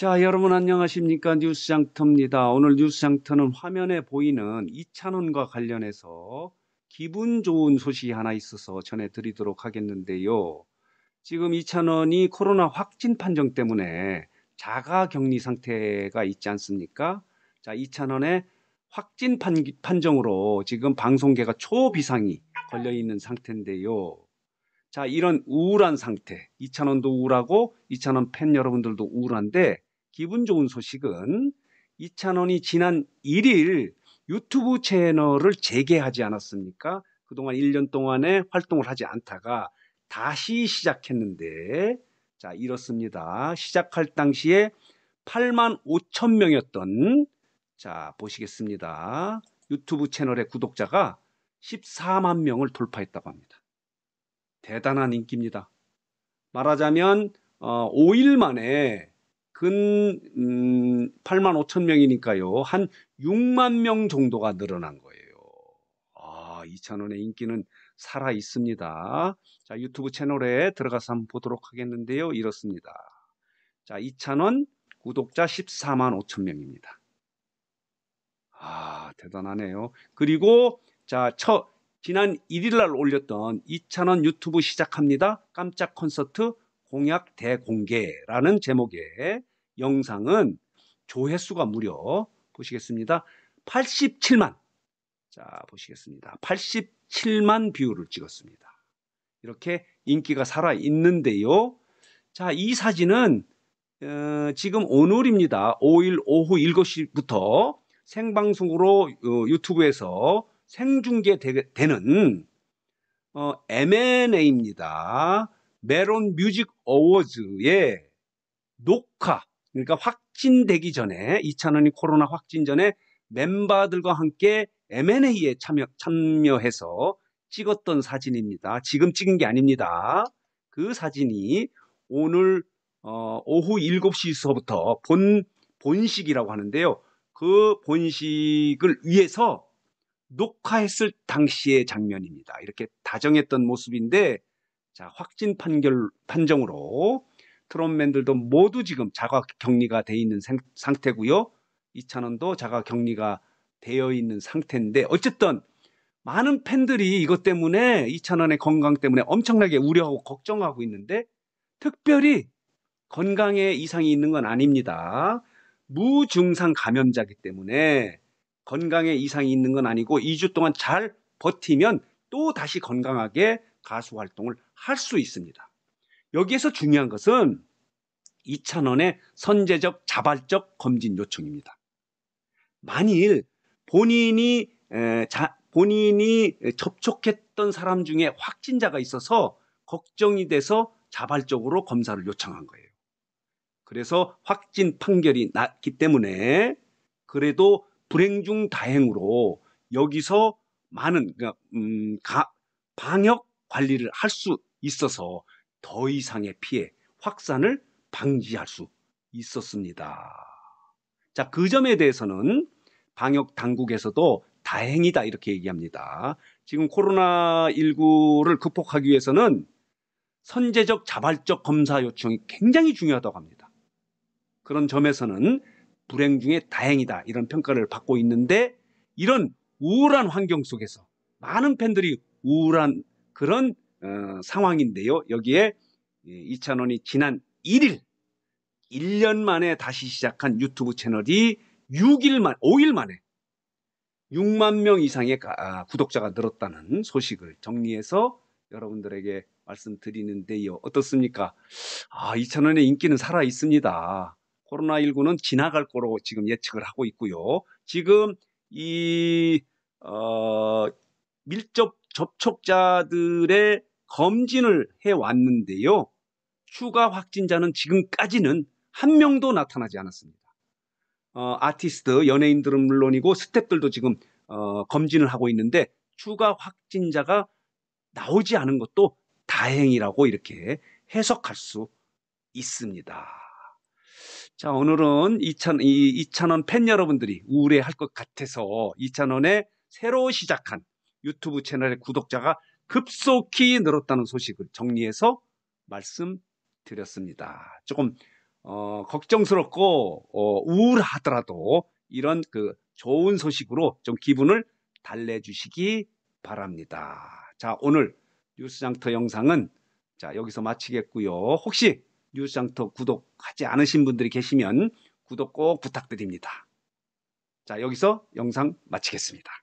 자, 여러분 안녕하십니까? 뉴스장터입니다. 오늘 뉴스장터는 화면에 보이는 이찬원과 관련해서 기분 좋은 소식이 하나 있어서 전해드리도록 하겠는데요. 지금 이찬원이 코로나 확진 판정 때문에 자가 격리 상태가 있지 않습니까? 자, 이찬원의 확진 판, 판정으로 지금 방송계가 초비상이 걸려 있는 상태인데요. 자, 이런 우울한 상태. 이찬원도 우울하고 이찬원 팬 여러분들도 우울한데 기분 좋은 소식은 이찬원이 지난 1일 유튜브 채널을 재개하지 않았습니까? 그동안 1년 동안에 활동을 하지 않다가 다시 시작했는데 자 이렇습니다. 시작할 당시에 8만 5천 명이었던 자 보시겠습니다. 유튜브 채널의 구독자가 14만 명을 돌파했다고 합니다. 대단한 인기입니다. 말하자면 어, 5일 만에 근 음, 8만 5천 명이니까요. 한 6만 명 정도가 늘어난 거예요. 아, 이찬원의 인기는 살아 있습니다. 자, 유튜브 채널에 들어가서 한번 보도록 하겠는데요. 이렇습니다. 자, 이찬원 구독자 14만 5천 명입니다. 아, 대단하네요. 그리고 자, 첫, 지난 1일 날 올렸던 이찬원 유튜브 시작합니다. 깜짝 콘서트 공약 대공개라는 제목의 영상은 조회수가 무려 보시겠습니다. 87만. 자, 보시겠습니다. 87만 뷰를 찍었습니다. 이렇게 인기가 살아 있는데요. 자, 이 사진은 어, 지금 오늘입니다. 5일 오후 7시부터 생방송으로 어, 유튜브에서 생중계되는 어, M&A입니다. 메론 뮤직 어워즈의 녹화 그러니까 확진되기 전에 이찬원이 코로나 확진 전에 멤버들과 함께 M&A에 참여, 참여해서 찍었던 사진입니다. 지금 찍은 게 아닙니다. 그 사진이 오늘 어, 오후 7시서부터 본 본식이라고 하는데요. 그 본식을 위해서 녹화했을 당시의 장면입니다. 이렇게 다정했던 모습인데 자, 확진 판결 판정으로 트롯맨들도 모두 지금 자가 격리가 돼 있는 생, 상태고요. 이찬원도 자가 격리가 되어 있는 상태인데 어쨌든 많은 팬들이 이것 때문에 이찬원의 건강 때문에 엄청나게 우려하고 걱정하고 있는데 특별히 건강에 이상이 있는 건 아닙니다. 무증상 감염자기 때문에 건강에 이상이 있는 건 아니고 2주 동안 잘 버티면 또 다시 건강하게 가수 활동을 할 수 있습니다. 여기에서 중요한 것은 이찬원의 선제적 자발적 검진 요청입니다. 만일 본인이 에, 자, 본인이 접촉했던 사람 중에 확진자가 있어서 걱정이 돼서 자발적으로 검사를 요청한 거예요. 그래서 확진 판결이 났기 때문에 그래도 불행 중 다행으로 여기서 많은 그러니까 음, 가, 방역 관리를 할 수 있어서 더 이상의 피해 확산을 방지할 수 있었습니다. 자, 그 점에 대해서는 방역 당국에서도 다행이다 이렇게 얘기합니다. 지금 코로나19를 극복하기 위해서는 선제적 자발적 검사 요청이 굉장히 중요하다고 합니다. 그런 점에서는 불행 중에 다행이다 이런 평가를 받고 있는데 이런 우울한 환경 속에서 많은 팬들이 우울한 그런 어, 상황인데요. 여기에 예, 이찬원이 지난 1일, 1년 만에 다시 시작한 유튜브 채널이 6일 만, 5일 만에 6만 명 이상의 아, 구독자가 늘었다는 소식을 정리해서 여러분들에게 말씀드리는데요. 어떻습니까? 아, 이찬원의 인기는 살아 있습니다. 코로나19는 지나갈 거로 지금 예측을 하고 있고요. 지금 이, 어, 밀접 접촉자들의 검진을 해왔는데요. 추가 확진자는 지금까지는 한 명도 나타나지 않았습니다. 어, 아티스트, 연예인들은 물론이고 스탭들도 지금 어, 검진을 하고 있는데 추가 확진자가 나오지 않은 것도 다행이라고 이렇게 해석할 수 있습니다. 자, 오늘은 이찬, 이, 이찬원 팬 여러분들이 우울해할 것 같아서 이찬원의 새로 시작한 유튜브 채널의 구독자가 급속히 늘었다는 소식을 정리해서 말씀드렸습니다. 조금 어, 걱정스럽고 어, 우울하더라도 이런 그 좋은 소식으로 좀 기분을 달래주시기 바랍니다. 자 오늘 뉴스장터 영상은 자 여기서 마치겠고요. 혹시 뉴스장터 구독하지 않으신 분들이 계시면 구독 꼭 부탁드립니다. 자 여기서 영상 마치겠습니다.